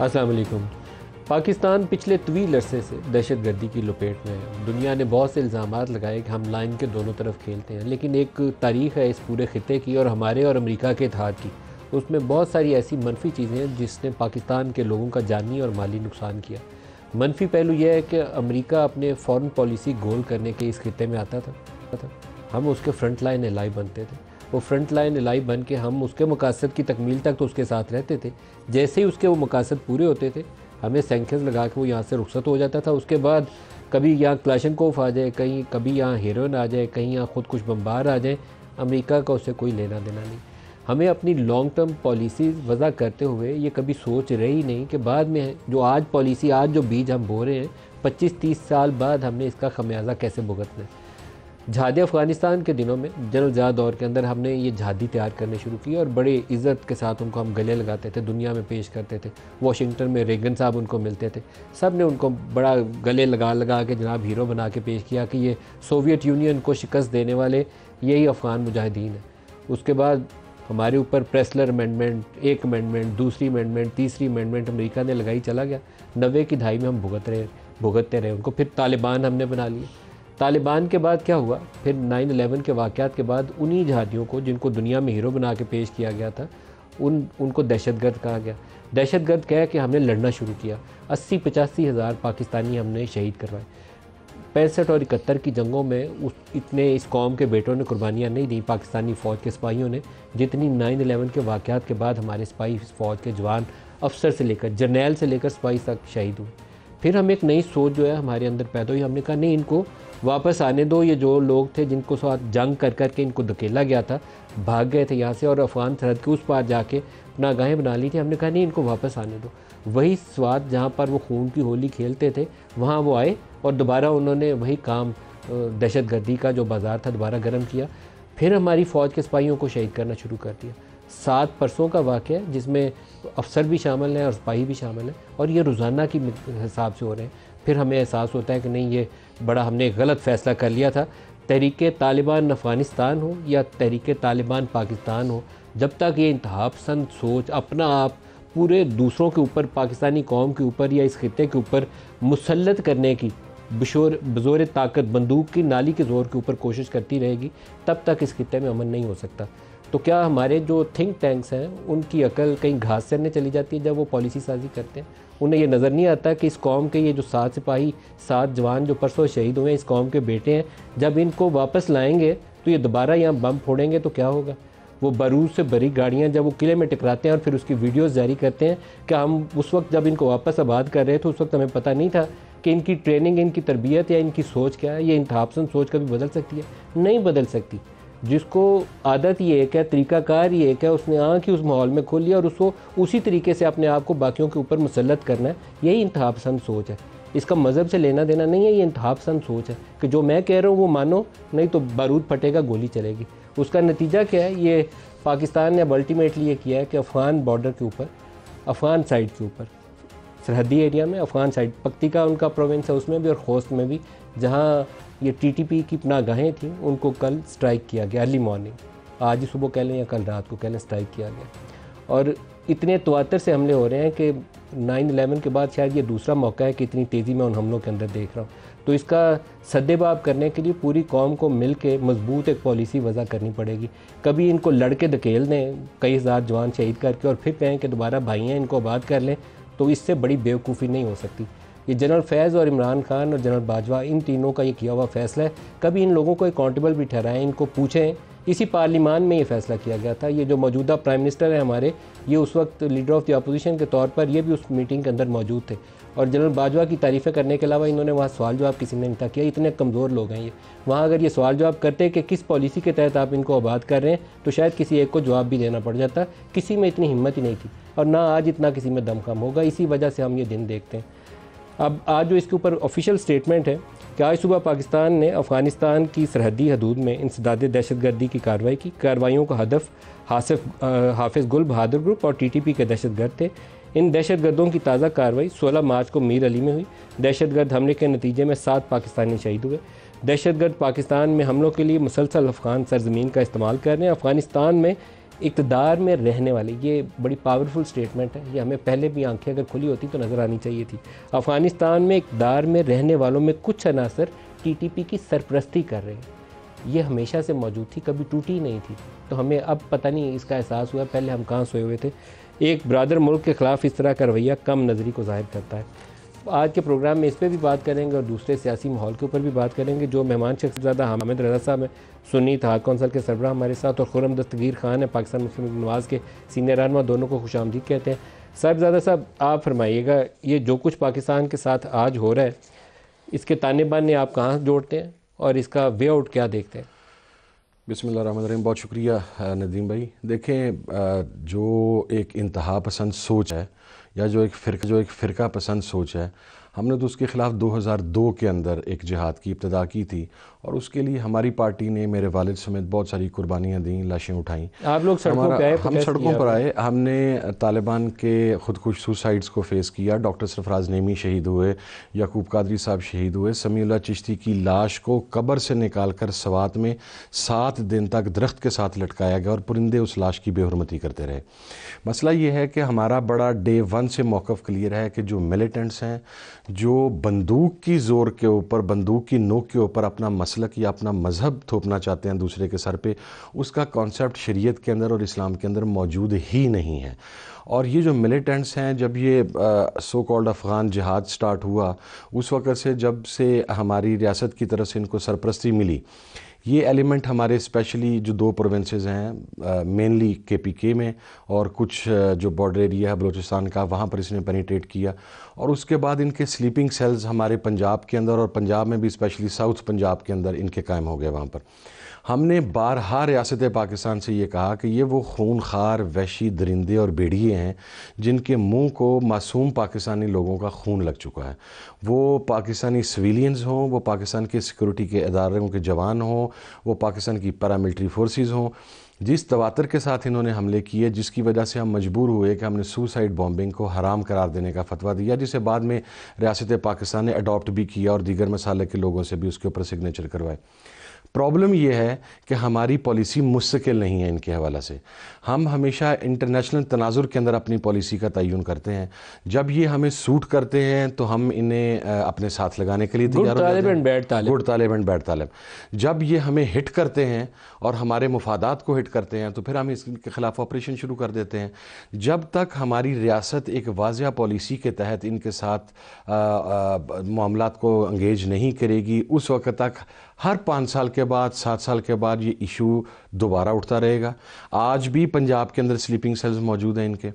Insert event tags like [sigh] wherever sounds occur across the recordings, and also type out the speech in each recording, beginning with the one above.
अस्सलाम पाकिस्तान पिछले तवील अरसे से दहशत गर्दी की लपेट में है दुनिया ने बहुत से इल्ज़ाम लगाए कि हम लाइन के दोनों तरफ खेलते हैं लेकिन एक तारीख है इस पूरे ख़त्े की और हमारे और अमेरिका के इतिहाद की उसमें बहुत सारी ऐसी मनफी चीज़ें हैं जिसने पाकिस्तान के लोगों का जानी और माली नुकसान किया मनफी पहलू यह है कि अमरीका अपने फ़ॉरन पॉलिसी गोल करने के इस खत्े में आता था हम उसके फ्रंट लाइन एलाई बनते थे वो फ्रंट लाइन इलाई बन के हम उसके मकासद की तकमील तक तो उसके साथ रहते थे जैसे ही उसके वो मकासद पूरे होते थे हमें सेंक्शन लगा के वो यहाँ से रुखसत हो जाता था उसके बाद कभी यहाँ क्लाशनकोफ आ जाए कहीं कभी यहाँ हेरोन आ जाए कहीं यहाँ खुद कुछ बम्बार आ जाए अमेरिका का उससे कोई लेना देना नहीं हमें अपनी लॉन्ग टर्म पॉलिसी वज़ा करते हुए ये कभी सोच रही नहीं कि बाद में जो आज पॉलिसी आज जो बीज हम बो रहे हैं 25-30 साल बाद हमने इसका खमियाजा कैसे भुगतना है झादी अफ़गानिस्तान के दिनों में जनरल ज़ा दौर के अंदर हमने ये झादी तैयार करने शुरू की और बड़े इज़्ज़त के साथ उनको हम गले लगाते थे दुनिया में पेश करते थे वाशिंगटन में रेगन साहब उनको मिलते थे सब ने उनको बड़ा गले लगा लगा के जनाब हीरो बना के पेश किया कि ये सोवियत यूनियन को शिकस्त देने वाले यही अफ़गान मुजाहिदीन है उसके बाद हमारे ऊपर प्रेसलर अमेंडमेंट एक अमेंडमेंट दूसरी अमेंडमेंट तीसरी अमेंडमेंट अमरीका ने लगाई चला गया नबे की ढाई में हम भुगत रहे भुगतते रहे उनको फिर तालिबान हमने बना लिए तालिबान के बाद क्या हुआ फिर 9/11 के वाक़ के बाद उन्हीं जहादियों को जिनको दुनिया में हीरो बना के पेश किया गया था उन उनको दहशतगर्द कहा गया दहशतगर्द कह कि हमने लड़ना शुरू किया अस्सी पचासी हज़ार पाकिस्तानी हमने शहीद करवाए पैंसठ और इकहत्तर की जंगों में उस इतने इस कौम के बेटों ने कुर्बानियाँ नहीं दी पाकिस्तानी फ़ौज के सिपाहियों ने जितनी नाइन अलेवन के वाक़ात के बाद हमारे सिपाही फ़ौज के जवान अफसर से लेकर जर्नैल से लेकर सिपाही तक शहीद हुए फिर हम एक नई सोच जो है हमारे अंदर पैदा हुई हमने कहा नहीं इनको वापस आने दो ये जो लोग थे जिनको साथ जंग कर कर के इनको धकेला गया था भाग गए थे यहाँ से और अफगान सरहद के उस पार जाके अपना गाहें बना ली थी हमने कहा नहीं इनको वापस आने दो वही स्वाद जहाँ पर वो खून की होली खेलते थे वहाँ वो आए और दोबारा उन्होंने वही काम दहशत गर्दी का जो बाज़ार था दोबारा गर्म किया फिर हमारी फ़ौज के सिपाहियों को शहीद करना शुरू कर दिया सात परसों का वाक़ है जिसमें अफसर भी शामिल हैं और सिपाही भी शामिल हैं और ये रोज़ाना की हिसाब से हो रहे हैं फिर हमें एहसास होता है कि नहीं ये बड़ा हमने गलत फ़ैसला कर लिया था तहरीक तालिबान अफ़गानिस्तान हो या तहरीक तालिबान पाकिस्तान हो जब तक ये इंतहा पसंद सोच अपना आप पूरे दूसरों के ऊपर पाकिस्तानी कौम के ऊपर या इस खत्े के ऊपर मुसलत करने की बशोर बज़ोर ताकत बंदूक की नाली के ज़ोर के ऊपर कोशिश करती रहेगी तब तक इस खत्े में अमन नहीं हो सकता तो क्या हमारे जो थिंक टैंक्स हैं उनकी अकल कहीं घास चरने चली जाती है जब वो पॉलिसी साजी करते हैं उन्हें ये नज़र नहीं आता कि इस कौम के ये जो सात सिपाही सात जवान जो परसों शहीद हुए हैं इस कौम के बेटे हैं जब इनको वापस लाएंगे तो ये दोबारा यहाँ बम फोड़ेंगे तो क्या होगा वो बरूद से भरी गाड़ियाँ जब वो किले में टकराते हैं और फिर उसकी वीडियोज़ जारी करते हैं कि हम उस वक्त जब इनको वापस आबाद कर रहे थे उस वक्त हमें पता नहीं था कि इनकी ट्रेनिंग इनकी तरबियत या इनकी सोच क्या है ये इंतहापसंद सोच कभी बदल सकती है नहीं बदल सकती जिसको आदत ये एक है तरीकाकार ये एक है उसने आँख ही उस माहौल में खोली और उसको उसी तरीके से अपने आप को बाकियों के ऊपर मुसलत करना है यही इंतहा पसंद सोच है इसका मज़हब से लेना देना नहीं है ये इंतहा पसंद सोच है कि जो मैं कह रहा हूँ वो मानो नहीं तो बारूद फटेगा गोली चलेगी उसका नतीजा क्या है ये पाकिस्तान ने अब अल्टीमेटली ये किया है कि अफ़गान बॉर्डर के ऊपर अफ़गान साइड के ऊपर सरहदी एरिया में अफ़गान साइड पक्तिका उनका प्रोविंस है उसमें भी और खोस्त में भी जहाँ ये टीटीपी की पनागाहें थीं उनको कल स्ट्राइक किया गया अर्ली मॉर्निंग आज सुबह कह लें या कल रात को कह लें स्ट्राइक किया गया और इतने तवातर से हमले हो रहे हैं कि नाइन अलेवन के बाद शायद ये दूसरा मौका है कि इतनी तेज़ी में उन हमलों के अंदर देख रहा हूँ तो इसका सद्देबाब करने के लिए पूरी कौम को मिल के मजबूत एक पॉलिसी वज़ा करनी पड़ेगी कभी इनको लड़के धकेल दें कई हज़ार जवान शहीद करके और फिर कहें कि दोबारा भाई हैं इनको आबाद कर लें तो इससे बड़ी बेवकूफ़ी नहीं हो सकती ये जनरल फैज़ और इमरान खान और जनरल बाजवा इन तीनों का ये किया हुआ फैसला है कभी इन लोगों को अकाउंटेबल भी ठहराएं इनको पूछें इसी पार्लिमान में ये फैसला किया गया था ये जो मौजूदा प्राइम मिनिस्टर है हमारे ये उस वक्त लीडर ऑफ़ द अपोजिशन के तौर पर ये भी उस मीटिंग के अंदर मौजूद थे और जनरल बाजवा की तारीफ़ें करने के अलावा इन्होंने वहाँ सवाल जवाब किसी ने नहीं किया इतने कमज़ोर लोग हैं ये वहाँ अगर ये सवाल जवाब करते कि किस पॉलिसी के तहत आप इनको आबाद कर रहे हैं तो शायद किसी एक को जवाब भी देना पड़ जाता किसी में इतनी हिम्मत ही नहीं थी और ना आज इतना किसी में दमखम होगा इसी वजह से हम ये दिन देखते हैं अब आज जो इसके ऊपर ऑफिशियल स्टेटमेंट है कि आज सुबह पाकिस्तान ने अफ़गानिस्तान की सरहदी हदूद में इंसदाद दहशतगर्दी की कार्रवाई की कार्रवाइयों का हदफ हासिफ हाफिज गुल बहादुर ग्रुप और टीटीपी के दहशतगर्द थे इन दहशत गर्दों की ताज़ा कार्रवाई 16 मार्च को मीर अली में हुई दहशत गर्द हमले के नतीजे में सात पाकिस्तानी शहीद हुए दहशत गर्द पाकिस्तान में हमलों के लिए मुसलसल अफगान सरजमीन का इस्तेमाल कर रहे हैं अफगानिस्तान में इकतदार में रहने वाले ये बड़ी पावरफुल स्टेटमेंट है ये हमें पहले भी आंखें अगर खुली होती तो नज़र आनी चाहिए थी अफ़गानिस्तान में इकतदार में रहने वालों में कुछ अनासर टी की सरप्रस्ती कर रहे हैं ये हमेशा से मौजूद थी कभी टूटी नहीं थी तो हमें अब पता नहीं इसका एहसास हुआ पहले हम कहाँ सोए हुए थे एक ब्रादर मुल्क के ख़िलाफ़ इस तरह का रवैया कम नज़री को ज़ाहिर करता है आज के प्रोग्राम में इस पर भी बात करेंगे और दूसरे सियासी माहौल के ऊपर भी बात करेंगे जो मेहमान शख्सजादा हामिद रजा साहब हैं सुनी था कौंसल के सरबरा हमारे साथ और खुरम दस्तगीर खान है पाकिस्तान मुस्लिम नवाज के सीनियर रहनमा दोनों को खुश आमदीद कहते हैं साहबजादा साहब आप फरमाइएगा ये जो कुछ पाकिस्तान के साथ आज हो रहा है इसके ताने बाने आप कहाँ जोड़ते हैं और इसका वे आउट क्या देखते हैं बिसमीम बहुत शुक्रिया नदीम भाई देखें जो एक इंतहा पसंद सोच है या जो एक फ़िर जो एक फ़िरका पसंद सोच है हमने तो उसके ख़िलाफ़ 2002 के अंदर एक जिहाद की इब्तदा की थी और उसके लिए हमारी पार्टी ने मेरे वालिद समेत बहुत सारी कुर्बानियाँ दी लाशें उठाई आप लोग सड़कों पर हम सड़कों पर आए हमने तालिबान के खुदकुश सुसाइड्स को फेस किया डॉक्टर सरफराज नेमी शहीद हुए याकूब कादरी साहब शहीद हुए समीला चिश्ती की लाश को कब्र से निकाल कर सवात में सात दिन तक दरख्त के साथ लटकाया गया और परिंदे उस लाश की बेहरमती करते रहे मसला ये है कि हमारा बड़ा डे वन से मौक़ क्लियर है कि जो मिलिटेंट्स हैं जो बंदूक की ज़ोर के ऊपर बंदूक की नोक के ऊपर अपना मसलक या अपना मज़हब थोपना चाहते हैं दूसरे के सर पे उसका कॉन्सेप्ट शरीयत के अंदर और इस्लाम के अंदर मौजूद ही नहीं है और ये जो मिलिटेंट्स हैं जब ये सो कॉल्ड अफ़गान जहाद स्टार्ट हुआ उस वक़्त से जब से हमारी रियासत की तरफ से इनको सरपरस्ती मिली ये एलिमेंट हमारे स्पेशली जो दो प्रोविंसेस हैं मेनली के पी के में और कुछ जो बॉर्डर एरिया है बलूचिस्तान का वहाँ पर इसने पेनीट्रेट किया और उसके बाद इनके स्लीपिंग सेल्स हमारे पंजाब के अंदर और पंजाब में भी स्पेशली साउथ पंजाब के अंदर इनके कायम हो गए वहाँ पर हमने बारहा रियासत पाकिस्तान से ये कहा कि ये वो खून खार वैशी दरिंदे और बेड़िए हैं जिनके मुंह को मासूम पाकिस्तानी लोगों का खून लग चुका है वो पाकिस्तानी सिविलियंस हों वो पाकिस्तान के सिक्योरिटी के अदारों के जवान हों वो पाकिस्तान की पैरामिलिट्री फ़ोर्स हों जिस तवातर के साथ इन्होंने हमले किए जिसकी वजह से हम मजबूर हुए कि हमने सुसाइड बॉम्बिंग को हराम करार देने का फतवा दिया जिसे बाद में रियासत पाकिस्तान ने अडॉप्ट भी किया और दीगर मसाले के लोगों से भी उसके ऊपर सिग्नेचर करवाए प्रॉब्लम यह है कि हमारी पॉलिसी मुस्तकिल नहीं है इनके हवाले से हम हमेशा इंटरनेशनल तनाजुर के अंदर अपनी पॉलिसी का तयन करते हैं जब ये हमें सूट करते हैं तो हम इन्हें अपने साथ लगाने के लिए तैयार गुड तालब एंड बैड तालब जब ये हमें हिट करते हैं और हमारे मुफादात को हिट करते हैं तो फिर हम इसके ख़िलाफ़ ऑपरेशन शुरू कर देते हैं जब तक हमारी रियासत एक वाजिया पॉलिसी के तहत इनके साथ मामला को अंगेज नहीं करेगी उस वक्त तक हर पाँच साल के बाद सात साल के बाद ये इशू दोबारा उठता रहेगा आज भी पंजाब के अंदर स्लीपिंग सेल्स मौजूद हैं इनके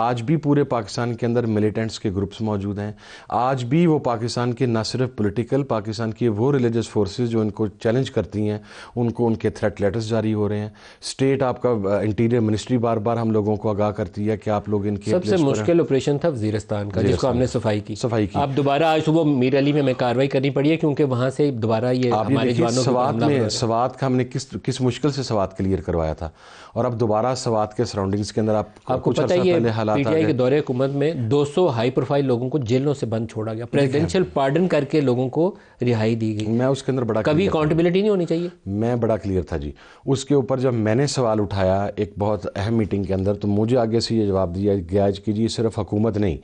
आज भी पूरे पाकिस्तान के अंदर मिलिटेंट्स के ग्रुप्स मौजूद हैं आज भी वो पाकिस्तान के ना सिर्फ पोलिटिकल पाकिस्तान की वो रिलीजस फोर्सेज जो इनको चैलेंज करती हैं उनको उनके थ्रेट लेटर्स जारी हो रहे हैं स्टेट आपका इंटीरियर मिनिस्ट्री बार बार हम लोगों को आगाह करती है कि आप लोग इनके सबसे मुश्किल ऑपरेशन था वजीरस्तान का जिसको हमने सफाई की सफाई की अब दोबारा आज सुबह मीर अली में हमें कार्रवाई करनी पड़ी है क्योंकि वहाँ से दोबारा ये सवाद में सवाद का हमने किस किस मुश्किल से सवाद क्लियर करवाया था और अब दोबारा सवाद के सराउंडिंग्स के अंदर आप आपको पता ही हालात पीटीआई के दौरे हुकूमत में 200 हाई प्रोफाइल लोगों को जेलों से बंद छोड़ा गया प्रेसिडेंशियल पार्डन करके लोगों को रिहाई दी गई मैं उसके अंदर बड़ा कभी अकाउंटेबिलिटी नहीं होनी चाहिए मैं बड़ा क्लियर था जी उसके ऊपर जब मैंने सवाल उठाया एक बहुत अहम मीटिंग के अंदर तो मुझे आगे से ये जवाब दिया गया कि जी सिर्फ हुकूमत नहीं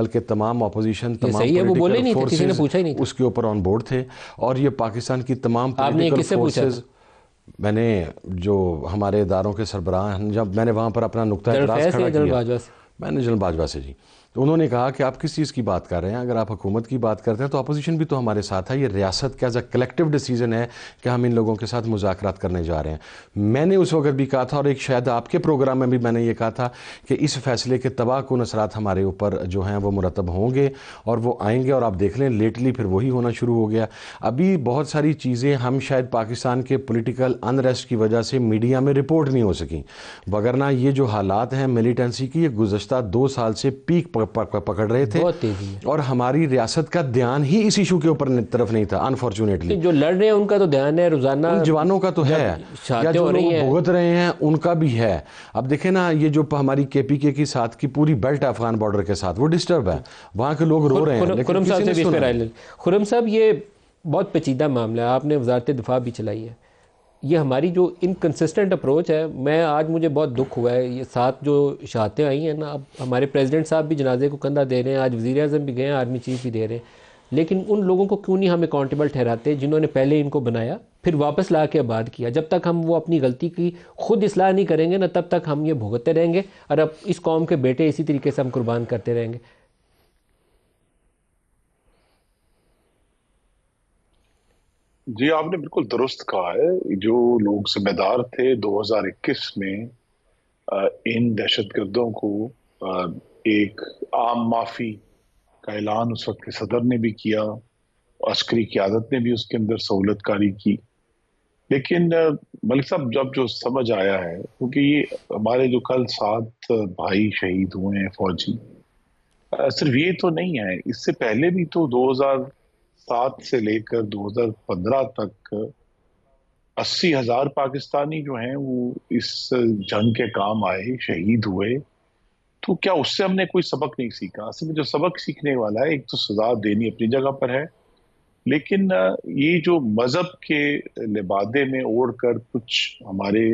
बल्कि तमाम अपोजिशन तमाम उसके ऊपर ऑन बोर्ड थे और ये पाकिस्तान की तमाम आपने किससे मैंने जो हमारे इदारों के सरबराह जब मैंने वहाँ पर अपना नुकता मैंने जनरल बाजवा से जी तो उन्होंने कहा कि आप किस चीज़ की बात कर रहे हैं अगर आप हुकूमत की बात करते हैं तो अपोजिशन भी तो हमारे साथ है ये रियासत का एज अ कलेक्टिव डिसीज़न है कि हम इन लोगों के साथ मुजाकर करने जा रहे हैं मैंने उस वक्त भी कहा था और एक शायद आपके प्रोग्राम में भी मैंने ये कहा था कि इस फैसले के तबाह को असरा हमारे ऊपर जो हैं वो मुरतब होंगे और वो आएंगे और आप देख लें लेटली फिर वही होना शुरू हो गया अभी बहुत सारी चीज़ें हम शायद पाकिस्तान के पोलिटिकल अनरेस्ट की वजह से मीडिया में रिपोर्ट नहीं हो सकें वगरना ये जो हालात हैं मिलिटेंसी की ये गुजशत दो साल से पीक पकड़ रहे थे और हमारी रियासत का ध्यान ही इस इशू के ऊपर तरफ नहीं था अनफॉर्चुनेटली जो लड़ रहे हैं उनका तो ध्यान है रोजाना जवानों का तो है या जो लोग भुगत रहे हैं उनका भी है अब देखे ना ये जो हमारी के पी के की साथ की पूरी बेल्ट अफगान बॉर्डर के साथ वो डिस्टर्ब है वहाँ के लोग रो रहे हैं खुरम साहब ये बहुत पेचीदा मामला है आपने वजारत दफा भी चलाई है ये हमारी जो इनकन्सिस्टेंट अप्रोच है मैं आज मुझे बहुत दुख हुआ है ये साथ जो शहादतें आई हैं ना अब हमारे प्रेसिडेंट साहब भी जनाजे को कंधा दे रहे हैं आज वज़ी अजम भी गए हैं आर्मी चीफ भी दे रहे हैं लेकिन उन लोगों को क्यों नहीं हम अकाउंटेबल ठहराते जिन्होंने पहले इनको बनाया फिर वापस ला के आबाद किया जब तक हम वो अपनी गलती की खुद असलाह नहीं करेंगे ना तब तक हम ये भुगतते रहेंगे और अब इस कौम के बेटे इसी तरीके से हम कुर्बान करते रहेंगे जी आपने बिल्कुल दुरुस्त कहा है जो लोग जिम्मेदार थे 2021 में इन दहशत गर्दों को एक आम माफ़ी का ऐलान उस वक्त के सदर ने भी किया अस्करी क्यादत ने भी उसके अंदर सहूलत कारी की लेकिन मलिक साहब जब जो समझ आया है क्योंकि ये हमारे जो कल सात भाई शहीद हुए हैं फौजी सिर्फ ये तो नहीं है इससे पहले भी तो 2007 से लेकर 2015 तक अस्सी हजार पाकिस्तानी जो हैं वो इस जंग के काम आए शहीद हुए तो क्या उससे हमने कोई सबक नहीं सीखा असल में जो सबक सीखने वाला है एक तो सजा देनी अपनी जगह पर है लेकिन ये जो मज़हब के लिबादे में ओढ़ कर कुछ हमारे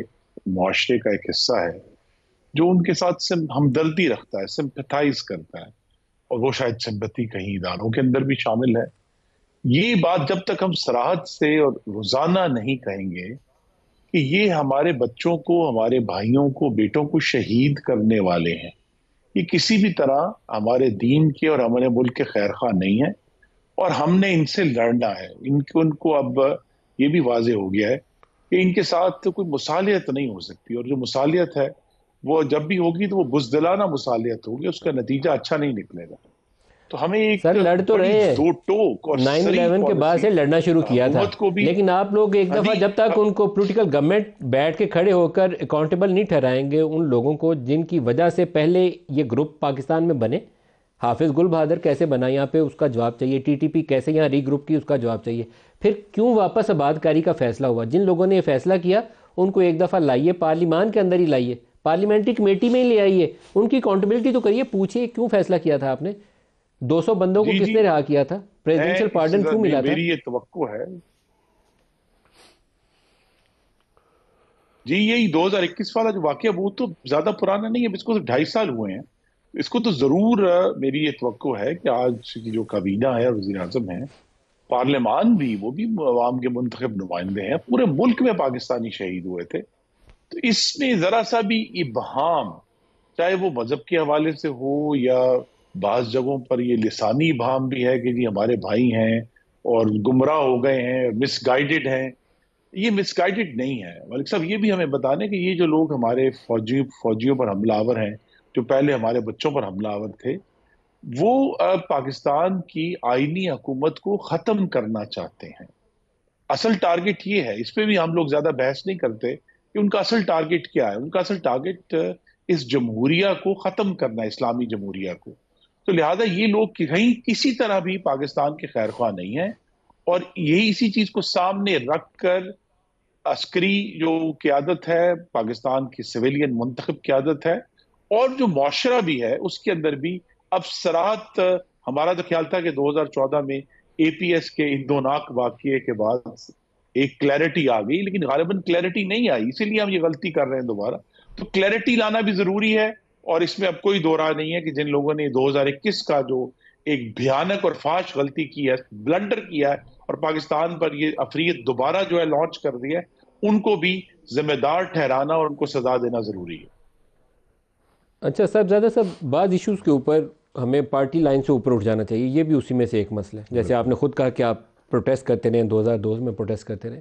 माशरे का एक हिस्सा है जो उनके साथ से हमदर्दी रखता है सिम्पथाइज करता है और वो शायद सिम्पति कहीं इदारों के अंदर भी शामिल है ये बात जब तक हम सराहत से और रोजाना नहीं कहेंगे कि ये हमारे बच्चों को हमारे भाइयों को बेटों को शहीद करने वाले हैं ये किसी भी तरह हमारे दीन के और हमारे मुल्क के खैर खा नहीं है और हमने इनसे लड़ना है इनके उनको अब ये भी वाज हो गया है कि इनके साथ तो कोई मुसालियत नहीं हो सकती और जो मसालियत है वो जब भी होगी तो वो बुजदलाना मुसालियत होगी उसका नतीजा अच्छा नहीं निकलेगा तो हमें एक सर लड़ तो रहे हैं दो टोक और नाइन इलेवन के बाद से लड़ना शुरू किया था लेकिन आप लोग एक दफा जब तक उनको पोलिटिकल गवर्नमेंट बैठ के खड़े होकर अकाउंटेबल नहीं ठहराएंगे उन लोगों को जिनकी वजह से पहले ये ग्रुप पाकिस्तान में बने हाफिज़ गुल बहादुर कैसे बना यहाँ पे उसका जवाब चाहिए टीटीपी कैसे यहाँ रीग्रुप की उसका जवाब चाहिए फिर क्यों वापस आबादकारी का फैसला हुआ जिन लोगों ने यह फैसला किया उनको एक दफ़ा लाइए पार्लिमान के अंदर ही लाइए पार्लियामेंट्री कमेटी में ही ले आइए उनकी अकाउंटेबिलिटी तो करिए पूछिए क्यों फैसला किया था आपने 200 बंदों को किसने रिहा किया था प्रेसिडेंशियल पार्डन क्यों मिला मेरी था? ये तो है जी यही 2021 वाला जो वाक्य वो तो ज्यादा पुराना नहीं है इसको तो ढाई साल हुए हैं इसको तो जरूर मेरी ये तो है कि आज की जो काबीना है वजी अजम है पार्लियामान भी वो भी आवाम के मुंतब नुमाइंदे हैं पूरे मुल्क में पाकिस्तानी शहीद हुए थे तो इसमें ज़रा सा भी इबहम चाहे वो मज़हब के हवाले से हो या बाज़ जगहों पर ये लसानी भाम भी है कि जी हमारे भाई हैं और गुमराह हो गए हैं मिसगाइडेड हैं ये मिसगाइडेड नहीं है मलिक साहब ये भी हमें बताने कि ये जो लोग हमारे फौजी फौजियों पर हमलावर हैं जो पहले हमारे बच्चों पर हमलावर थे वो पाकिस्तान की आइनी हकूमत को ख़त्म करना चाहते हैं असल टारगेट ये है इस पर भी हम लोग ज़्यादा बहस नहीं करते कि उनका असल टारगेट क्या है उनका असल टारगेट इस जमहूरिया को ख़त्म करना है इस्लामी जमहूरिया को तो लिहाजा ये लोग कहीं किसी तरह भी पाकिस्तान के खैर ख़्वाह नहीं है और यही इसी चीज को सामने रख कर अस्करी जो क्यादत है पाकिस्तान की सिविलियन मुंतखब क्यादत है और जो माशरा भी है उसके अंदर भी अब सराहत हमारा तो ख्याल था कि 2014 में एपीएस के इन दोनाक वाक्य के बाद एक क्लैरिटी आ गई लेकिन गालिबन क्लैरिटी नहीं आई इसीलिए हम ये गलती कर रहे हैं दोबारा तो क्लैरिटी लाना भी जरूरी है और इसमें अब कोई दो राय नहीं है कि जिन लोगों ने 2021 का जो एक भयानक और फाश गलती की है ब्लंडर किया है और पाकिस्तान पर ये अफरीत दोबारा जो है लॉन्च कर दिया है उनको भी जिम्मेदार ठहराना और उनको सजा देना ज़रूरी है अच्छा ज्यादा साहब बाज़ इश्यूज़ के ऊपर हमें पार्टी लाइन से ऊपर उठ जाना चाहिए ये भी उसी में से एक मसला है जैसे आपने खुद कहा कि आप प्रोटेस्ट करते रहे दो हज़ार दो में प्रोटेस्ट करते रहे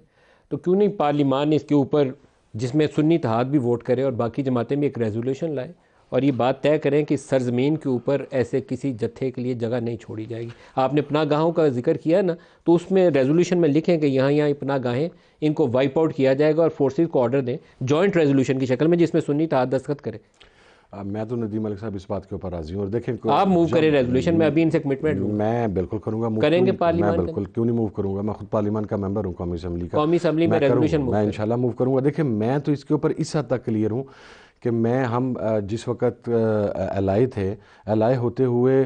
तो क्यों नहीं पार्लिमान इसके ऊपर जिसमें सुन्नी तहाद भी वोट करे और बाकी जमातें भी एक रेजोल्यूशन लाए और ये बात तय करें कि सरजमीन के ऊपर ऐसे किसी जत्थे के लिए जगह नहीं छोड़ी जाएगी आपने अपना गाहों का जिक्र किया ना तो उसमें रेजोल्यूशन में लिखें कि यहाँ यहाँ अपना गाहें इनको वाइप आउट किया जाएगा और फोर्सेज को ऑर्डर दें जॉइंट रेजोल्यूशन की शक्ल में जिसमें सुन्नी तहत दस्तखत करें मैं तो नदीम मलिक साहब इस बात के ऊपर राजी हूँ और देखें आप मूव करें रेजोल्यूशन में अभी इनसे कमिटमेंट मैं बिल्कुल करूंगा करेंगे मैं बिल्कुल क्यों नहीं मूव करूंगा मैं खुद पार्लियामान का मेंबर हूँ कौमी असम्बली का कौमी असम्बली में रेजोल्यूशन मैं मूव करूंगा देखें मैं तो इसके ऊपर इस हद तक क्लियर हूँ कि मैं हम जिस वक्त एलाई थे एलाई होते हुए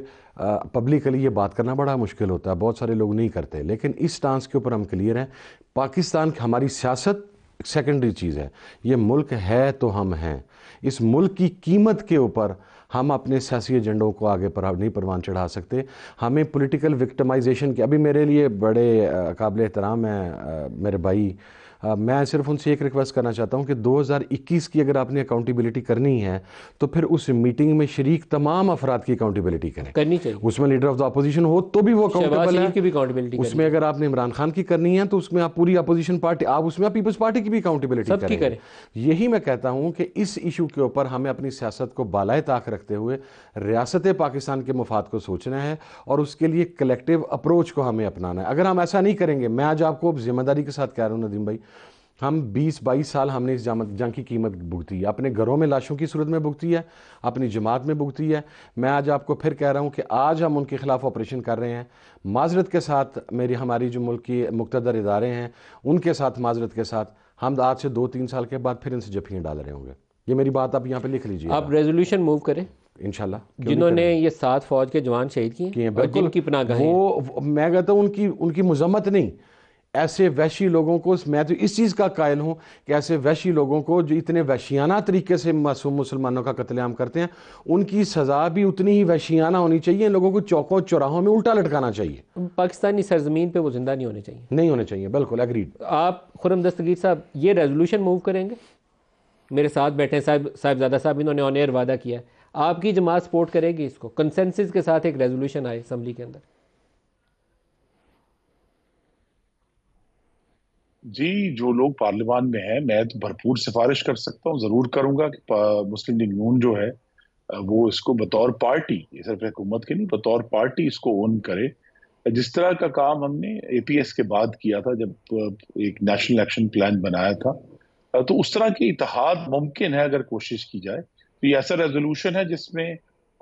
पब्लिकली ये बात करना बड़ा मुश्किल होता है बहुत सारे लोग नहीं करते लेकिन इस स्टांस के ऊपर हम क्लियर हैं पाकिस्तान हमारी सियासत सेकेंडरी चीज़ है ये मुल्क है तो हम हैं इस मुल्क की कीमत के ऊपर हम अपने सियासी एजेंडों को आगे पर नहीं परवान चढ़ा सकते हमें पॉलिटिकल विक्टमाइजेशन के अभी मेरे लिए बड़े काबिल एहतराम हैं मेरे भाई मैं सिर्फ उनसे एक रिक्वेस्ट करना चाहता हूँ कि 2021 की अगर आपने अकाउंटेबिलिटी करनी है तो फिर उस मीटिंग में शरीक तमाम अफराद की अकाउंटेबिलिटी करें करनी चाहिए उसमें लीडर ऑफ द अपोजिशन हो तो भी वो अकाउंटेबल है की भी अकाउंटेबिलिटी उसमें अगर आपने इमरान खान की करनी है तो उसमें आप पूरी अपोजिशन पार्टी आप उसमें पीपल्स पार्टी की भी अकाउंटेबिलिटी करें।, करें यही मैं कहता हूँ कि इस इशू के ऊपर हमें अपनी सियासत को बालाए ताक रखते हुए रियासत पाकिस्तान के मफाद को सोचना है और उसके लिए कलेक्टिव अप्रोच को हमें अपनाना है अगर हम ऐसा नहीं करेंगे मैं आज आपको जिम्मेदारी के साथ कह रहा हूँ नदीम भाई हम 20-22 साल हमने इस जंग की कीमत भुगती है अपने घरों में लाशों की सूरत में भुगती है अपनी जमात में भुगती है मैं आज आपको फिर कह रहा हूँ कि आज हम उनके ख़िलाफ़ ऑपरेशन कर रहे हैं माजरत के साथ मेरी हमारी जो मुल्क की मुख्तर इदारे हैं उनके साथ माजरत के साथ हम आज से दो तीन साल के बाद फिर इनसे जफियाँ डाल रहे होंगे ये मेरी बात आप यहाँ पे लिख लीजिए आप रेजोल्यूशन मूव करें इनशाला जिन्होंने ये सात फौज के जवान शहीद किए हैं बिल्कुल की वो मैं कहता हूँ उनकी उनकी मजम्मत नहीं ऐसे वैशी लोगों को मैं तो इस चीज़ का कायल हूँ कि ऐसे वैशी लोगों को जो इतने वैशियाना तरीके से मासूम मुसलमानों का कत्लेआम करते हैं उनकी सज़ा भी उतनी ही वैशियाना होनी चाहिए इन लोगों को चौकों चौराहों में उल्टा लटकाना चाहिए पाकिस्तानी सरजमीन पर वो जिंदा नहीं होने चाहिए नहीं होने चाहिए बिल्कुल एग्रीड आप खुरम दस्तगीर साहब ये रेजोलूशन मूव करेंगे मेरे साथ बैठे साहब साहबजादा साहब इन्होंने ऑन एयर वादा किया आपकी जमात सपोर्ट करेगी इसको कंसेंसिस के साथ एक रेजोलूशन आए असम्बली के अंदर जी जो लोग पार्लियामान में हैं मैं तो भरपूर सिफारिश कर सकता हूँ ज़रूर करूंगा कि मुस्लिम लीग नून जो है वो इसको बतौर पार्टी ये सिर्फ हुकूमत के नहीं बतौर पार्टी इसको ओन करे जिस तरह का काम हमने एपीएस के बाद किया था जब एक नेशनल एक्शन प्लान बनाया था तो उस तरह की इतिहाद मुमकिन है अगर कोशिश की जाए तो ये ऐसा रेजोल्यूशन है जिसमें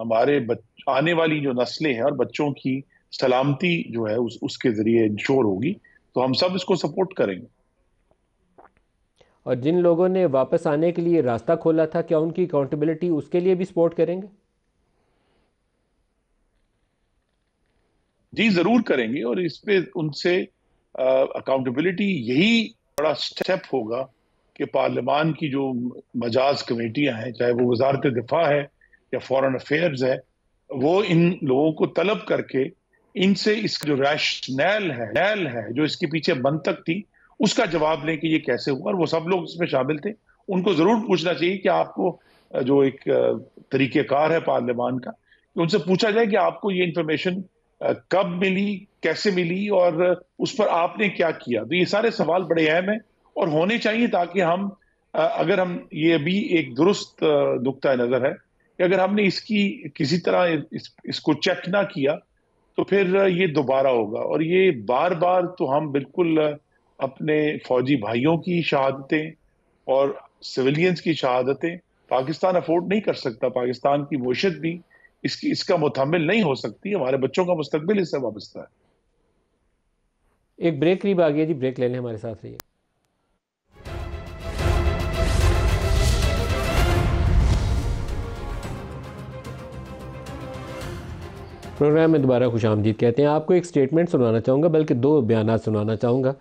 हमारे आने वाली जो नस्लें हैं और बच्चों की सलामती जो है उस, उसके ज़रिए इंश्योर होगी तो हम सब इसको सपोर्ट करेंगे और जिन लोगों ने वापस आने के लिए रास्ता खोला था क्या उनकी अकाउंटेबिलिटी उसके लिए भी सपोर्ट करेंगे जी जरूर करेंगे और इस पे उनसे अकाउंटेबिलिटी यही बड़ा स्टेप होगा कि पार्लियामान की जो मजाज कमेटियां हैं चाहे वो वजारत दिफा है या फॉरेन अफेयर्स है वो इन लोगों को तलब करके इनसे इसका जो रैशनैल है नैल है जो इसके पीछे बंतक थी उसका जवाब लें कि ये कैसे हुआ और वो सब लोग इसमें शामिल थे उनको जरूर पूछना चाहिए कि आपको जो एक तरीकेकार है पार्लियामान का कि उनसे पूछा जाए कि आपको ये इन्फॉर्मेशन कब मिली कैसे मिली और उस पर आपने क्या किया तो ये सारे सवाल बड़े अहम हैं और होने चाहिए ताकि हम अगर हम ये भी एक दुरुस्त नुकता नज़र है कि अगर हमने इसकी किसी तरह इस, इसको चेक ना किया तो फिर ये दोबारा होगा और ये बार बार तो हम बिल्कुल अपने फौजी भाइयों की शहादतें और सिविलियंस की शहादतें पाकिस्तान अफोर्ड नहीं कर सकता पाकिस्तान की मोशत भी इसकी इसका मुतमिल नहीं हो सकती हमारे बच्चों का मुस्तबिल इससे वाबस्ता है एक ब्रेक करीब आ गया जी ब्रेक ले लें हमारे साथ रहिए प्रोग्राम में दोबारा खुश आमदीद कहते हैं आपको एक स्टेटमेंट सुनाना चाहूँगा बल्कि दो बयान सुनाना चाहूँगा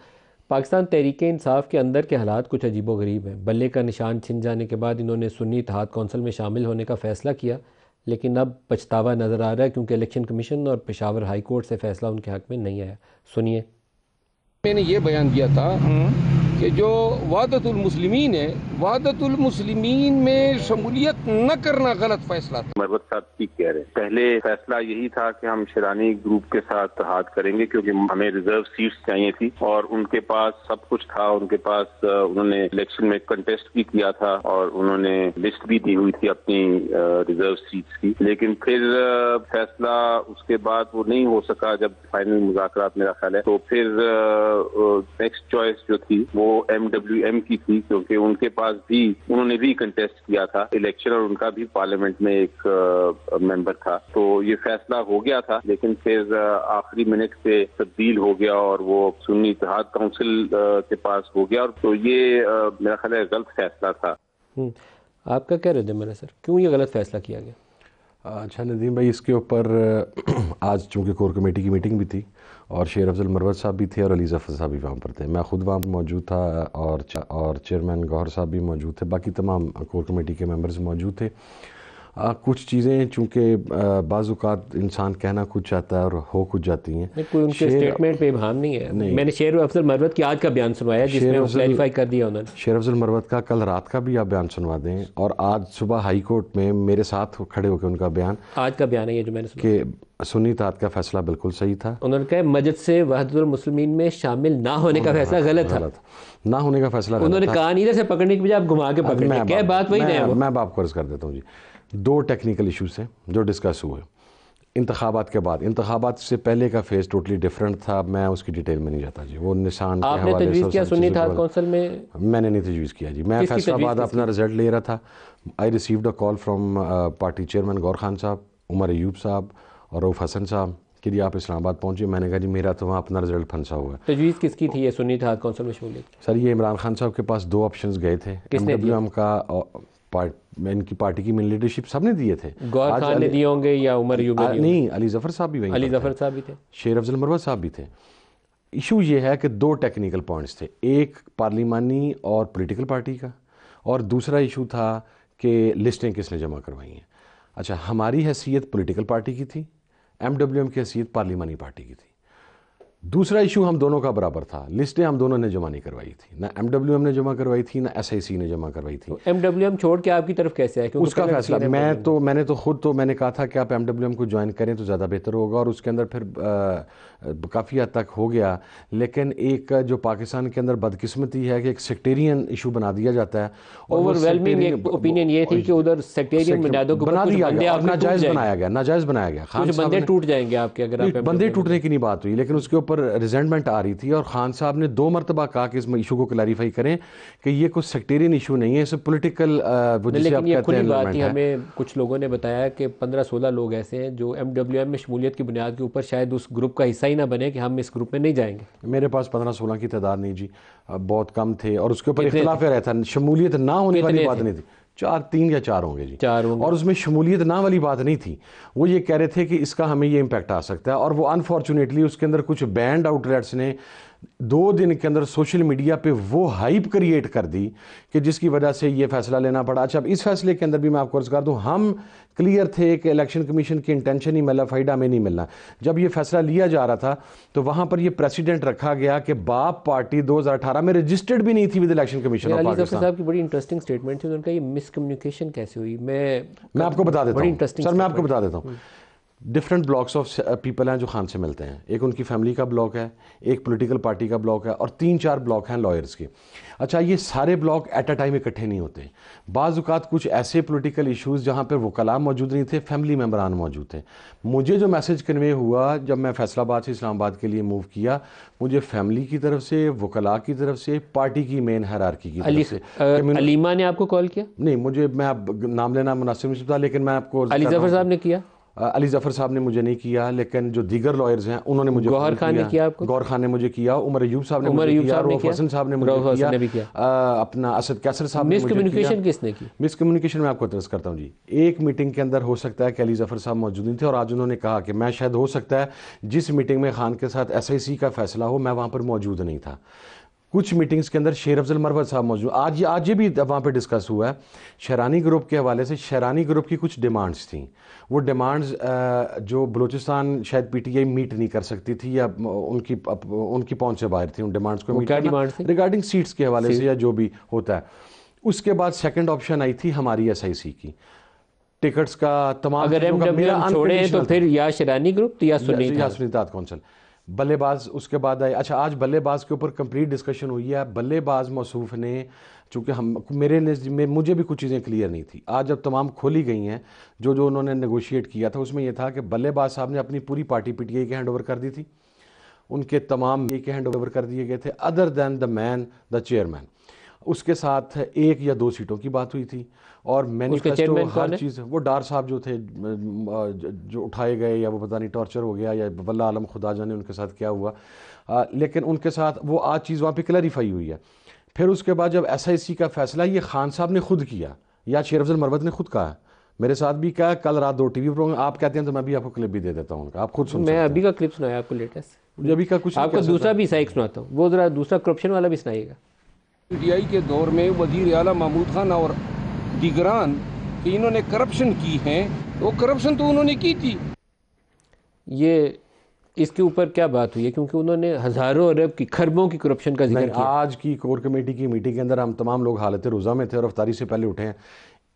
पाकिस्तान तहरीक इंसाफ के अंदर के हालात कुछ अजीब व गरीब हैं बल्ले का निशान छिन जाने के बाद इन्होंने सुन्नी इतिहाद कौंसिल में शामिल होने का फ़ैसला किया लेकिन अब पछतावा नज़र आ रहा है क्योंकि इलेक्शन कमीशन और पेशावर हाई कोर्ट से फ़ैसला उनके हक में नहीं आया सुनिए मैंने ये बयान दिया था हम्म। कि जो वहादतुलमसलिमिन है वहादतुलमसलिमिन में शमूलियत न करना गलत फैसला था मरबत साहब ठीक कह रहे हैं पहले फैसला यही था कि हम शरानी ग्रुप के साथ हाथ करेंगे क्योंकि हमें रिजर्व सीट्स चाहिए थी और उनके पास सब कुछ था उनके पास उन्होंने इलेक्शन में कंटेस्ट भी किया था और उन्होंने लिस्ट भी दी हुई थी अपनी रिजर्व सीट्स की लेकिन फिर फैसला उसके बाद वो नहीं हो सका जब फाइनल मुजाकर मेरा ख्याल है तो फिर नेक्स्ट चॉइस जो थी वो एम डब्ल्यू एम की थी क्योंकि उनके पास भी उन्होंने भी कंटेस्ट किया था इलेक्शन और उनका भी पार्लियामेंट में एक मेंबर था तो ये फैसला हो गया था लेकिन फिर आखिरी मिनट से तब्दील हो गया और वो सुन्नी इतिहाद काउंसिल के पास हो गया और तो ये मेरा ख्याल है गलत फैसला था हम्म। आपका क्या रहे मेरा सर क्यों ये गलत फैसला किया गया अच्छा नदीम भाई इसके ऊपर [clears throat] आज चूँकि कोर कमेटी की मीटिंग भी थी और शेर अफजल मरवत साहब भी थे और अली जफ़र साहब भी वहाँ पर थे मैं ख़ुद वहाँ पर मौजूद था और और चेयरमैन गौहर साहब भी मौजूद थे बाकी तमाम कोर कमेटी के मेंबर्स मौजूद थे आ, कुछ चीज़ें चूँकि बाजूकात इंसान कहना कुछ चाहता है और हो कुछ जाती हैं कोई उनके स्टेटमेंट पे भाव नहीं है नहीं मैंने शेर अफजल मरवत की आज का बयान सुनवाया जिसमें क्लैरिफाई कर दिया उन्होंने शेर अफजल मरवत का कल रात का भी आप बयान सुनवा दें और आज सुबह हाई कोर्ट में मेरे साथ खड़े होकर उनका बयान आज का बयान है ये जो मैंने कि सुनी तात का फैसला बिल्कुल सही था उन्होंने कहा मजद से वहदतमसलमिन में शामिल ना होने का फैसला गलत था ना होने का फैसला उन्होंने कहा नहीं से पकड़ने की बजाय आप घुमा के पकड़ने क्या बात वही मैं आपको अर्ज कर देता हूँ जी दो टेक्निकल इश्यूज हैं जो डिस्कस हुए इंतबात के बाद इंतबात से पहले का फेज टोटली डिफरेंट था मैं उसकी डिटेल में नहीं जाता जी वो निशान आपने के हवाले किया था काउंसिल में मैंने नहीं तजवीज़ किया जी मैं फैसलाबाद अपना रिजल्ट ले रहा था I received a call from party chairman Gohar Khan साहब उमर एयूब साहब और रऊफ हसन साहब कि जी आप इस्लामाबाद पहुँचे मैंने कहा जी मेरा तो वहाँ अपना रिजल्ट फंसा हुआ है तजवीज़ किसकी थी ये सुनी था काउंसिल में सर ये इमरान खान साहब के पास दो ऑप्शन गए थे एम का पार्ट uh, मैं इनकी पार्टी की मेन लीडरशिप सबने दिए थे गौर खान ने दिए होंगे या उमर यूबे नहीं अली जफर साहब भी वहीं अली जफर साहब भी थे शेर अफजल मरवा साहब भी थे इशू ये है कि दो टेक्निकल पॉइंट्स थे एक पार्लिमानी और पॉलिटिकल पार्टी का और दूसरा इशू था कि लिस्टें किसने जमा करवाई हैं अच्छा हमारी हैसियत पॉलिटिकल पार्टी की थी एम की हैसियत पार्लिमानी पार्टी की थी दूसरा इशू हम दोनों का बराबर था लिस्टें हम दोनों ने जमा नहीं करवाई थी ना एम डब्ल्यू एम ने जमा करवाई थी ना एस आई सी ने जमा करवाई थी एम डब्ल्यू एम छोड़ के आपकी तरफ कैसे आए उसका फैसला मैं तो मैंने तो खुद तो मैंने कहा था कि आप एम डब्ल्यू एम को ज्वाइन करें तो ज़्यादा बेहतर होगा और उसके अंदर फिर काफ़ी हद तक हो गया लेकिन एक जो पाकिस्तान के अंदर बदकिस्मती है कि एक सेक्टेरियन इशू बना दिया जाता है ओवरवेलमिंग ओपिनियन ये थी कि उधर सेक्टेरियन बना दिया गया नाजायज़ बनाया गया नाजायज़ बनाया गया बंदे टूट जाएंगे आपके अगर बंदे टूटने की नहीं बात हुई लेकिन उसके ऊपर ऊपर रिजेंटमेंट आ रही थी और खान साहब ने दो मरतबा कहा कि इस इशू को क्लैरिफाई करें कि ये कुछ सेक्टेरियन इशू नहीं है इसे पोलिटिकल हमें कुछ लोगों ने बताया कि पंद्रह सोलह लोग ऐसे हैं जो एम डब्ल्यू एम में शमूलियत की बुनियाद के ऊपर शायद उस ग्रुप का हिस्सा ही ना बने कि हम इस ग्रुप में नहीं जाएंगे मेरे पास पंद्रह सोलह की तादाद नहीं जी बहुत कम थे और उसके ऊपर इतना फिर रहता शमूलियत ना होने वाली बात नहीं थी चार तीन या चार होंगे जी चार होंगे और उसमें शमूलियत ना वाली बात नहीं थी वो ये कह रहे थे कि इसका हमें ये इम्पैक्ट आ सकता है और वो अनफॉर्चुनेटली उसके अंदर कुछ बैंड आउटलेट्स ने दो दिन के अंदर सोशल मीडिया पे वो हाइप क्रिएट कर दी कि जिसकी वजह से ये फैसला लेना पड़ा अच्छा अब इस फैसले के अंदर भी मैं आपको अर्ज़ कर दूँ हम क्लियर थे कि इलेक्शन कमीशन की इंटेंशन ही मिला फ़ायदा में नहीं मिलना जब ये फैसला लिया जा रहा था तो वहाँ पर ये प्रेसिडेंट रखा गया कि बाप पार्टी 2018 में रजिस्टर्ड भी नहीं थी विद इलेक्शन कमीशन साहब की बड़ी इंटरेस्टिंग स्टेटमेंट थी उनका ये मिसकम्युनिकेशन कैसे हुई मैं मैं आपको बता देता हूँ सर मैं आपको बता देता हूँ hmm. Different blocks of people हैं जो खान से मिलते हैं एक उनकी फैमिली का ब्लॉक है एक पॉलिटिकल पार्टी का ब्लॉक है और तीन चार ब्लॉक हैं लॉयर्स के अच्छा ये सारे ब्लॉक एट अ टाइम इकट्ठे नहीं होते बाज़ात कुछ ऐसे पॉलिटिकल इश्यूज़ जहाँ पर वकला मौजूद नहीं थे फैमिली मेम्बरान मौजूद थे मुझे जो मैसेज कन्वे हुआ जब मैं फैसलाबाद से इस्लामाबाद के लिए मूव किया मुझे फैमिली की तरफ से वकला की तरफ से पार्टी की मेन हरारकी की तरफ से अलीमा ने आपको कॉल किया नहीं मुझे मैं नाम लेना मुनासिब नहीं लेकिन मैं आपको अली जफर साहब ने किया अली जफ़र साहब ने मुझे नहीं किया लेकिन जो दीगर लॉयर्स हैं उन्होंने मुझे गौर खान ने किया आपको गौर खान ने मुझे किया उमर अयूब साहब ने मुझे साहब ने किया साहब ने मुझे किया अपना असद कैसर साहब ने मिसकम्युनिकेशन किसने की मिसकम्युनिकेशन मैं आपको एड्रेस करता हूँ जी एक मीटिंग के अंदर हो सकता है कि अली जफ़र साहब मौजूद नहीं थे और आज उन्होंने कहा कि मैं शायद हो सकता है जिस मीटिंग में खान के साथ एस आई सी का फैसला हो मैं वहाँ पर मौजूद नहीं था कुछ मीटिंग्स के अंदर शेर अफजल मरवत साहब मौजूद आज आज ये भी वहाँ पे डिस्कस हुआ है शहरानी ग्रुप के हवाले से शहरानी ग्रुप की कुछ डिमांड्स थी वो डिमांड्स जो बलूचिस्तान शायद पीटीआई मीट नहीं कर सकती थी या उनकी उनकी पहुंच से बाहर थी उन डिमांड्स को मीट रिगार्डिंग सीट्स के हवाले से या जो भी होता है उसके बाद सेकेंड ऑप्शन आई थी हमारी एस की टिकट्स का तमाम अगर तो फिर या शरानी ग्रुप तो या सुनीता कौंसल बल्लेबाज उसके बाद आए अच्छा आज बल्लेबाज के ऊपर कंप्लीट डिस्कशन हुई है बल्लेबाज मौसूफ ने चूँकि हम मेरे लिए मुझे भी कुछ चीज़ें क्लियर नहीं थी आज जब तमाम खोली गई हैं जो जो उन्होंने नेगोशिएट किया था उसमें यह था कि बल्लेबाज साहब ने अपनी पूरी पार्टी पी टी आई के हैंड ओवर कर दी थी उनके तमाम ये के हैंड ओवर कर दिए गए थे other than the man the chairman उसके साथ एक या दो सीटों की बात हुई थी और मैनिफेस्टो हर चीज़ वो डार साहब जो थे जो उठाए गए या वो पता नहीं टॉर्चर हो गया या बल्ला आलम खुदा जाने उनके साथ क्या हुआ आ, लेकिन उनके साथ वो आज चीज़ वहाँ पर क्लैरिफाई हुई है फिर उसके बाद जब एस आई सी का फैसला ये खान साहब ने खुद किया या शेर अफजल मरवत ने खुद कहा मेरे साथ भी कहा कल रात दो टीवी प्रोग्राम आप कहते हैं तो मैं भी आपको क्लिप भी दे देता हूँ आप खुद सुन मैं अभी का क्लिप सुनाया आपको लेटेस्ट अभी का कुछ आपका दूसरा भी सुनाता हूँ वो जरा दूसरा करप्शन वाला भी सुनाइएगा पीटीआई के दौर में वजीर अला महमूद खान और दिगरान इन्होंने करप्शन की है वो तो करप्शन तो उन्होंने की थी ये इसके ऊपर क्या बात हुई है क्योंकि उन्होंने हज़ारों अरब की खरबों की करप्शन का जिक्र किया आज की कोर कमेटी की मीटिंग के अंदर हम तमाम लोग हालत रोज़ा में थे और अफ्तारी से पहले उठे हैं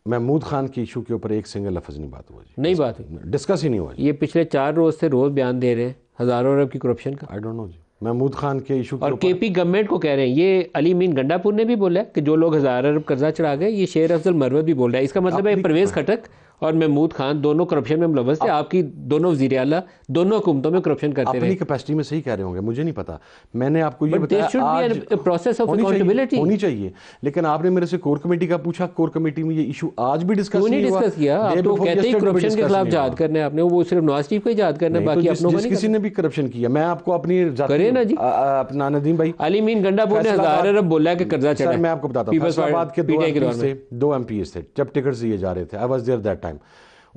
महमूद खान के इशू के ऊपर एक सिंगल लफज नहीं बात हुआ नहीं बात हुई डिस्कस ही नहीं हुआ ये पिछले चार रोज़ से रोज़ बयान दे रहे हैं हज़ारों अरब की करप्शन का आई डोंट नो जी महमूद खान के इशू और के पी गवर्नमेंट को कह रहे हैं ये अली मीन गंडापुर ने भी बोला है कि जो लोग हज़ार अरब कर्जा चढ़ा गए ये शेर अफजल मरवत भी बोल रहा है इसका मतलब है परवेज़ खटक और महमूद खान दोनों करप्शन में मुलवस थे आपकी दोनों वजीर अला दोनों हुकूमतों में करप्शन करते रहे कैपेसिटी में सही कह रहे होंगे मुझे नहीं पता मैंने आपको ये बताया प्रोसेस ऑफ अकाउंटेबिलिटी होनी चाहिए लेकिन आपने मेरे से कोर कमेटी का पूछा कोर कमेटी में ये इशू आज भी डिस्कस नहीं डिस्कस किया आप तो कहते हैं करप्शन के खिलाफ जात करने आपने वो सिर्फ नवाज शरीफ का याद करना तो बाकी अपनों को किसी ने भी करप्शन किया मैं आपको अपनी करें ना जी अपना नदीम भाई अली मीन गंडा ने हजार अरब बोला है कि कर्जा चढ़ा मैं आपको बताता हूं के दो एमपीएस थे जब टिकट दिए जा रहे थे I was there that time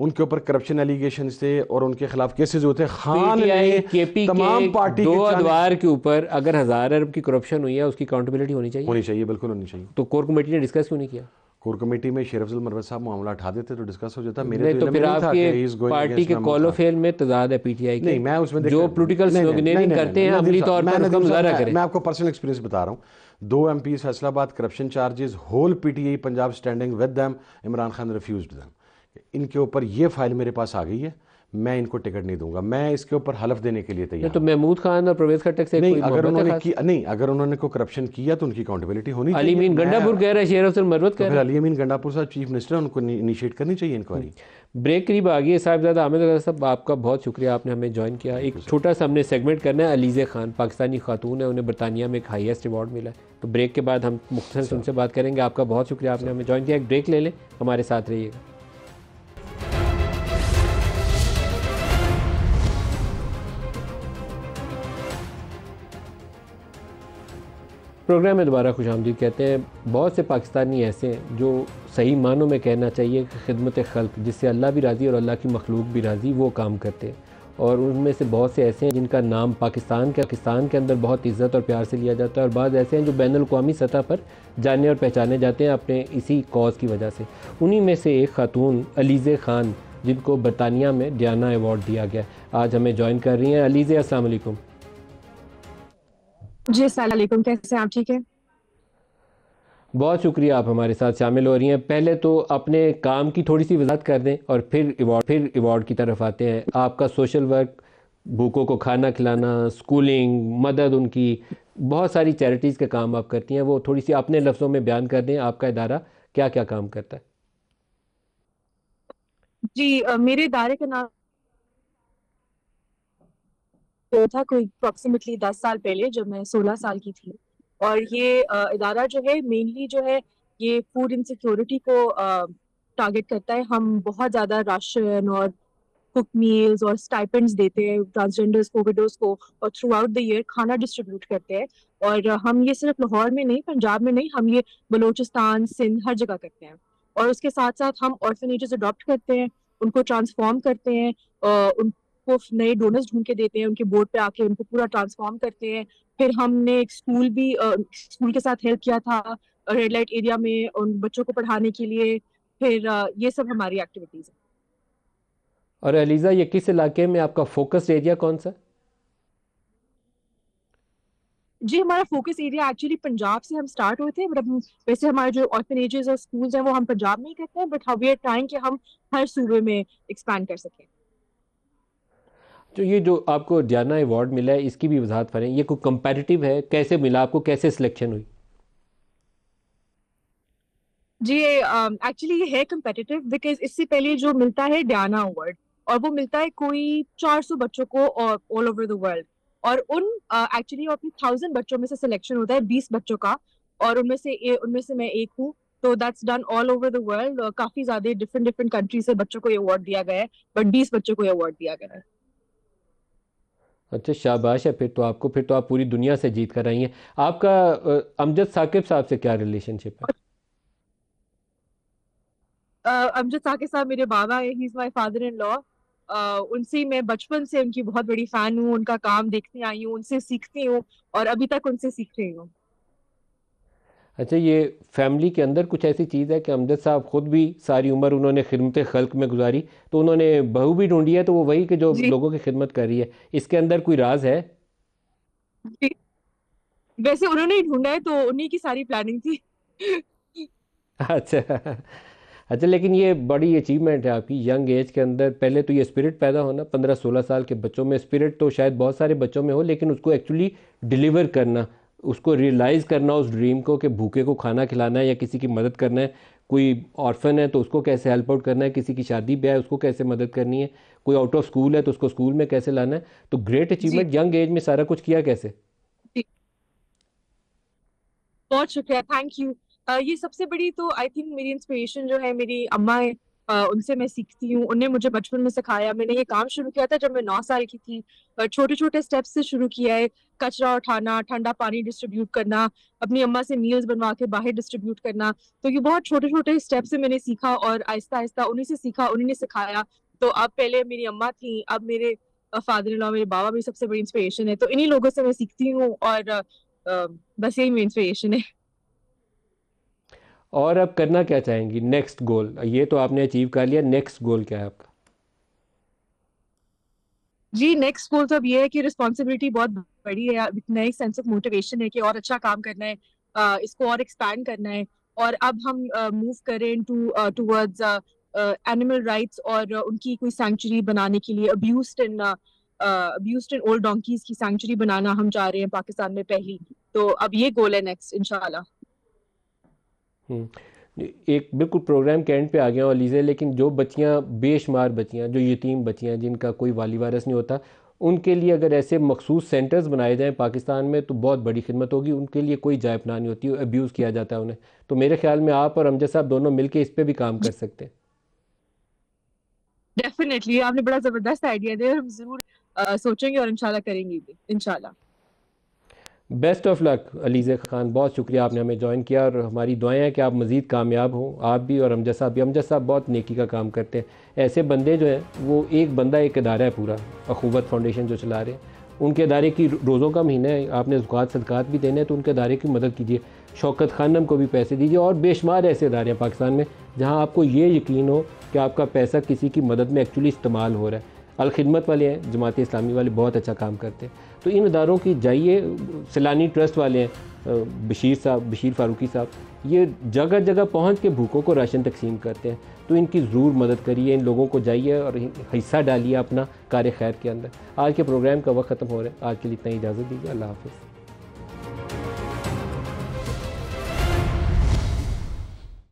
उनके ऊपर करप्शन एलिगेशन थे और उनके खिलाफ केसेस हुए थे खान ने केपी तमाम के पार्टी दो अदवार के ऊपर अगर हजार अरब की करप्शन हुई है उसकी अकाउंटेबिलिटी होनी चाहिए होनी चाहिए बिल्कुल होनी चाहिए तो कोर कमेटी ने डिस्कस क्यों नहीं किया कोर कमेटी में शेर अफजल मरवत साहब मामला उठा देते तो डिस्कस हो जाता मेरे तो, तो फिर आपके पार्टी के कॉल फेल में तजाद है पीटीआई नहीं मैं उसमें जो पॉलिटिकल स्लोगनेरिंग करते हैं अमली तौर पर तो गुजारा करें मैं आपको पर्सनल एक्सपीरियंस बता रहा हूँ दो एम Faisalabad corruption charges whole PTI Punjab standing with them Imran Khan refuse them इनके ऊपर ये फाइल मेरे पास आ गई है मैं इनको टिकट नहीं दूंगा मैं इसके ऊपर हलफ देने के लिए तैयार तो महमूद खान और परवेज खट्टक से नहीं अगर उन्होंने की नहीं अगर उन्होंने को करप्शन किया तो उनकी अकाउंटेबिलिटी होनी अली गंडापुर कह रहे शेर हसन मरवत तो कह रहे अली गंडापुर साहब चीफ मिनिस्टर उनको इनिशिएट करनी चाहिए इंक्वायरी हम्म। ब्रेक करीब आ गई साहबजादा आमिर साहब आपका बहुत शुक्रिया आपने हमें ज्वाइन किया एक छोटा सा हमने सेगमेंट करना है अलीजे खान पाकिस्तानी खातून है उन्हें बरतानिया में एक हाईएस्ट अवार्ड मिला तो ब्रेक के बाद हम मुख्तर अच्छा। उनसे बात करेंगे आपका बहुत शुक्रिया आपने अच्छा। हमें ज्वाइन किया एक ब्रेक ले लें हमारे साथ रहिएगा प्रोग्राम में दोबारा खुश आमदी कहते हैं बहुत से पाकिस्तानी ऐसे हैं जो सही मानों में कहना चाहिए कि खिदमत खल्क जिससे अल्लाह भी राज़ी और अल्लाह की मखलूक भी राज़ी वो काम करते हैं और उनमें से बहुत से ऐसे हैं जिनका नाम पाकिस्तान के पाकिस्तान के अंदर बहुत इज़्ज़त और प्यार से लिया जाता है और बाद ऐसे हैं जो बैन अवी सतह पर जाने और पहचाने जाते हैं अपने इसी कॉज की वजह से उन्हीं में से एक खातून अलीज़ ख़ान जिनको बरतानिया में डियाना अवार्ड दिया गया आज हमें ज्वाइन कर रही हैं अलीज़े असलकुम जी असलम कैसे आप ठीक है बहुत शुक्रिया आप हमारे साथ शामिल हो रही हैं पहले तो अपने काम की थोड़ी सी वजात कर दें और फिर अवार्ड फिर अवार्ड की तरफ आते हैं आपका सोशल वर्क भूखों को खाना खिलाना स्कूलिंग मदद उनकी बहुत सारी चैरिटीज़ का काम आप करती हैं वो थोड़ी सी अपने लफ्ज़ों में बयान कर दें आपका इदारा क्या क्या काम करता है जी मेरे इदारे का नाम तो था कोई अप्रोक्सीमेटली दस साल पहले जब मैं सोलह साल की थी और ये इदारा जो है मेनली जो है ये फूड इनसिक्योरिटी को टारगेट करता है हम बहुत ज़्यादा राशन और कुक मील्स और स्टाइपेंड्स देते हैं ट्रांसजेंडर्स को विडोज को और थ्रू आउट द ईयर खाना डिस्ट्रीब्यूट करते हैं और हम ये सिर्फ लाहौर में नहीं पंजाब में नहीं हम ये बलोचिस्तान सिंध हर जगह करते हैं और उसके साथ साथ हम ऑर्फनेजेस अडॉप्ट करते हैं उनको ट्रांसफॉर्म करते हैं उन को नए डोनर्स ढूंढ के देते हैं उनके बोर्ड पे आके उनको पूरा ट्रांसफॉर्म करते हैं फिर हमने एक स्कूल भी स्कूल के साथ हेल्प किया था रेड लाइट एरिया में उन बच्चों को पढ़ाने के लिए फिर ये सब हमारी एक्टिविटीज है और अलीजा ये किस इलाके में आपका फोकस एरिया कौन सा जी हमारा फोकस एरिया एक्चुअली पंजाब से हम स्टार्ट हुए थे मतलब वैसे हमारे जो ऑर्फनेजेस और स्कूल्स हैं वो हम पंजाब में ही करते हैं but how we are trying कि हम हर सूबे में एक्सपैंड कर सकें तो ये जो आपको डियाना अवार्ड मिला है इसकी भी वजाहत करें ये कोई कंपेरेटिव है कैसे मिला आपको कैसे सिलेक्शन हुई जी एक्चुअली ये है कम्पेटिटिव बिकॉज इससे पहले जो मिलता है डियाना अवार्ड और वो मिलता है कोई 400 बच्चों को ऑल ओवर द वर्ल्ड और उन एक्चुअली uh, अपने थाउजेंड बच्चों में से सिलेक्शन होता है 20 बच्चों का और उनमें से उनमें से मैं एक हूँ तो that's done all over the world काफी ज्यादा डिफरेंट डिफरेंट कंट्री से बच्चों को ये अवार्ड दिया गया है बट बीस बच्चों को ये अवार्ड दिया गया है अच्छा शाबाश है फिर तो आपको फिर तो आप पूरी दुनिया से जीत कर आई हैं आपका अमजद साकिब साहब से क्या रिलेशनशिप है अमजद साकिब साहब मेरे बाबा है he is my father in law उनसे मैं बचपन से उनकी बहुत बड़ी फैन हूँ उनका काम देखती आई हूँ उनसे सीखती हूँ और अभी तक उनसे सीख रही हूँ अच्छा ये फैमिली के अंदर कुछ ऐसी चीज़ है कि अमजद साहब ख़ुद भी सारी उम्र उन्होंने खिदमत खल्क में गुजारी तो उन्होंने बहू भी ढूंढी है तो वो वही कि जो लोगों की खिदमत कर रही है इसके अंदर कोई राज है वैसे उन्होंने ही ढूंढा है तो उन्हीं की सारी प्लानिंग थी अच्छा अच्छा लेकिन ये बड़ी अचीवमेंट है आपकी यंग एज के अंदर पहले तो ये स्पिरिट पैदा होना पंद्रह सोलह साल के बच्चों में स्पिरिट तो शायद बहुत सारे बच्चों में हो लेकिन उसको एक्चुअली डिलीवर करना उसको रियलाइज़ करना उस ड्रीम को कि भूखे को खाना खिलाना है या किसी की मदद करना है कोई ऑर्फन है तो उसको कैसे हेल्प आउट करना है किसी की शादी ब्याह है उसको कैसे मदद करनी है कोई आउट ऑफ स्कूल है तो उसको स्कूल में कैसे लाना है तो ग्रेट अचीवमेंट यंग एज में सारा कुछ किया कैसे बहुत शुक्रिया थैंक यू ये सबसे बड़ी तो आई थिंक मेरी इंस्पिरेशन जो है मेरी अम्मा है उनसे मैं सीखती हूँ उन्हें मुझे बचपन में सिखाया मैंने ये काम शुरू किया था जब मैं नौ साल की थी छोटे छोटे स्टेप्स से शुरू किया है कचरा उठाना ठंडा पानी डिस्ट्रीब्यूट करना अपनी अम्मा से मील्स बनवा के बाहर डिस्ट्रीब्यूट करना तो ये बहुत छोटे छोटे स्टेप से मैंने सीखा और आहिस्ता आहिस्ता उन्हीं से सीखा उन्हीं ने सिखाया तो अब पहले मेरी अम्मा थी अब मेरे फादर इन लॉ मेरे बाबा भी सबसे बड़ी इंस्पिरेशन है तो इन्हीं लोगों से मैं सीखती हूँ और बस यही मेरी इंस्पिरेशन है और अब करना क्या चाहेंगी नेक्स्ट गोल ये तो आपने अचीव कर लिया नेक्स्ट गोल क्या है आपका जी नेक्स्ट गोल तो अब ये है कि रिस्पॉन्सिबिलिटी बहुत पड़ी है इतना एक सेंस ऑफ मोटिवेशन है कि और अच्छा काम करना है इसको और एक्सपैंड करना है और अब हम मूव करें टू टूवर्ड्स एनिमल राइट्स और उनकी कोई सेंचुरी बनाने के लिए abused in abused in old donkeys की सेंचुरी बनाना हम चाह रहे हैं पाकिस्तान में पहली तो अब ये गोल है नेक्स्ट इंशाल्लाह हम्म, एक बिल्कुल प्रोग्राम के एंड पे आ गया हूँ अलीज़े लेकिन जो बच्चियाँ बेशुमार बच्चियाँ जो यतीम बच्चियाँ जिनका कोई वाली वारस नहीं होता उनके लिए अगर ऐसे मखसूस सेंटर्स बनाए जाएँ पाकिस्तान में तो बहुत बड़ी खिदमत होगी उनके लिए कोई जाय पनाह नहीं होती अब्यूज़ किया जाता है उन्हें तो मेरे ख्याल में आप और अमजद साहब दोनों मिलकर इस पर भी काम कर सकते हैं डेफिनेटली आपने बड़ा ज़बरदस्त आइडिया दिया और हम ज़रूर सोचेंगे और इंशाल्लाह करेंगे इंशाल्लाह best of luck Aliz Khan बहुत शुक्रिया आपने हमें ज्वाइन किया और हमारी दुआएं हैं कि आप मज़ीद कामयाब हों आप भी और हमजा साहब भी हमजा साहब बहुत नेकी का काम करते हैं ऐसे बंदे जो हैं वो एक बंदा एक अदारा है पूरा अखूबत फाउंडेशन जो चला रहे हैं उनके अदारे की रोज़ों का महीना है आपने ज़ुकात सदक़ात भी देने हैं तो उनके अदारे की मदद कीजिए शौकत खानम को भी पैसे दीजिए और बेशुमार ऐसे अदारे हैं पाकिस्तान में जहाँ आपको ये यकीन हो कि आपका पैसा किसी की मदद में एक्चुअली इस्तेमाल हो रहा है अलखदमत वाले हैं जमात इस्लामी वाले बहुत अच्छा काम करते हैं तो इन इदारों की जाइए सैलानी ट्रस्ट वाले हैं बशीर साहब बशीर फारूकी साहब ये जगह जगह पहुंच के भूखों को राशन तकसीम करते हैं तो इनकी ज़रूर मदद करिए इन लोगों को जाइए और हिस्सा डालिए अपना कार्य खैर के अंदर आज के प्रोग्राम का वक्त ख़त्म हो रहा है आज के लिए इतना इजाज़त दीजिए अल्लाह हाफिज़